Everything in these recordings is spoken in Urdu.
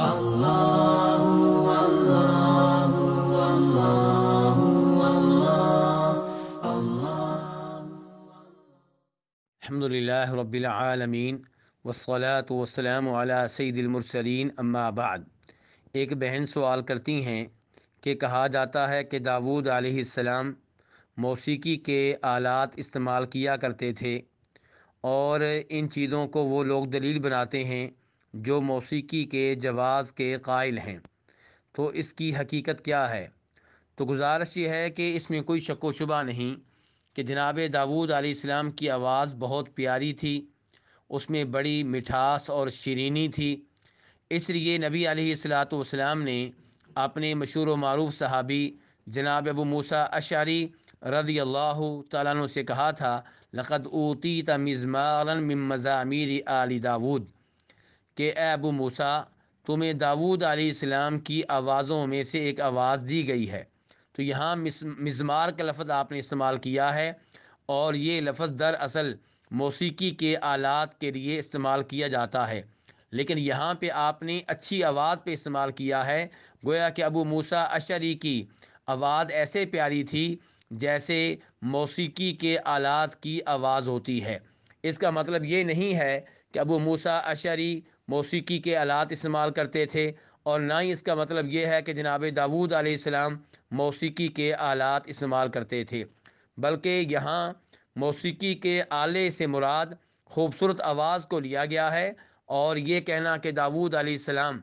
الحمد للہ رب العالمین والسلام على سید المرسلین اما بعد ایک بہن سوال کرتی ہیں کہ کہا جاتا ہے کہ داود علیہ السلام موسیقی کے آلات استعمال کیا کرتے تھے اور ان چیزوں کو وہ لوگ دلیل بناتے ہیں جو موسیقی کے جواز کے قائل ہیں تو اس کی حقیقت کیا ہے تو گزارش یہ ہے کہ اس میں کوئی شک و شبہ نہیں کہ جناب داود علیہ السلام کی آواز بہت پیاری تھی اس میں بڑی مٹھاس اور شیرینی تھی اس لیے نبی علیہ السلاۃ والسلام نے اپنے مشہور و معروف صحابی جناب ابو موسیٰ اشاری رضی اللہ تعالیٰ عنہ سے کہا تھا لقد اوتی تمزماً مزامیر علی داود کہ اے ابو موسیٰ تمہیں داود علیہ السلام کی آوازوں میں سے ایک آواز دی گئی ہے تو یہاں مزمار کا لفظ آپ نے استعمال کیا ہے اور یہ لفظ دراصل موسیقی کے آلات کے لیے استعمال کیا جاتا ہے لیکن یہاں پہ آپ نے اچھی آواز پہ استعمال کیا ہے گویا کہ ابو موسیٰ اشری کی آواز ایسے پیاری تھی جیسے موسیقی کے آلات کی آواز ہوتی ہے اس کا مطلب یہ نہیں ہے کہ ابو موسا اشعری موسیقی کے آلات استعمال کرتے تھے اور نہ ہی اس کا مطلب یہ ہے کہ جناب داود علیہ السلام موسیقی کے آلات استعمال کرتے تھے بلکہ یہاں موسیقی کے آلے سے مراد خوبصورت آواز کو لیا گیا ہے اور یہ کہنا کہ داود علیہ السلام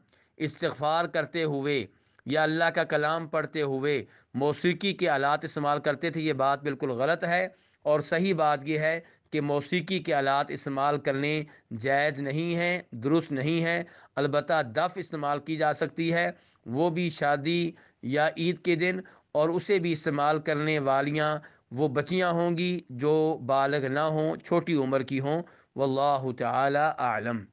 استغفار کرتے ہوئے یا اللہ کا کلام پڑھتے ہوئے موسیقی کے آلات استعمال کرتے تھے یہ بات بالکل غلط ہے اور صحیح بات یہ ہے کہ موسیقی کے آلات استعمال کرنے جائز نہیں ہیں درست نہیں ہیں البتہ دف استعمال کی جا سکتی ہے وہ بھی شادی یا عید کے دن اور اسے بھی استعمال کرنے والیاں وہ بچیاں ہوں گی جو بالغ نہ ہوں چھوٹی عمر کی ہوں واللہ تعالی اعلم عالم